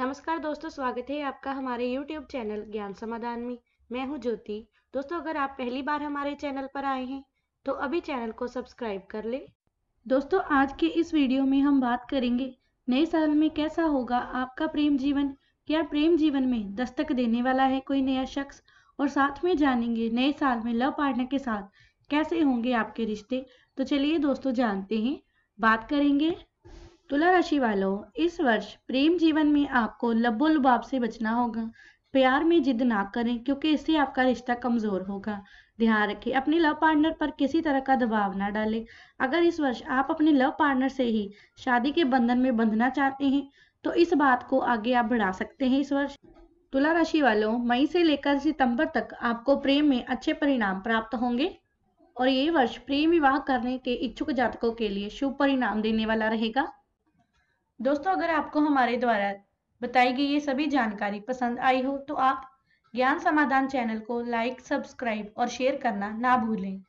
नमस्कार दोस्तों स्वागत है आपका हमारे YouTube चैनल ज्ञान समाधान में मैं हूं ज्योति दोस्तों अगर आप पहली बार हमारे चैनल पर आए हैं तो अभी चैनल को सब्सक्राइब कर ले दोस्तों आज के इस वीडियो में हम बात करेंगे नए साल में कैसा होगा आपका प्रेम जीवन क्या प्रेम जीवन में दस्तक देने वाला है कोई नया शख्स और साथ में जानेंगे नए साल में लव पार्टनर के साथ कैसे होंगे आपके रिश्ते तो चलिए दोस्तों जानते हैं बात करेंगे तुला राशि वालों इस वर्ष प्रेम जीवन में आपको लबो लुबाब से बचना होगा प्यार में जिद ना करें क्योंकि इससे आपका रिश्ता कमजोर होगा ध्यान रखें अपने लव पार्टनर पर किसी तरह का दबाव ना डालें अगर इस वर्ष आप अपने लव पार्टनर से ही शादी के बंधन में बंधना चाहते हैं तो इस बात को आगे आप बढ़ा सकते हैं इस वर्ष तुला राशि वालों मई से लेकर सितंबर तक आपको प्रेम में अच्छे परिणाम प्राप्त होंगे और ये वर्ष प्रेम विवाह करने के इच्छुक जातकों के लिए शुभ परिणाम देने वाला रहेगा दोस्तों अगर आपको हमारे द्वारा बताई गई ये सभी जानकारी पसंद आई हो तो आप ज्ञान समाधान चैनल को लाइक सब्सक्राइब और शेयर करना ना भूलें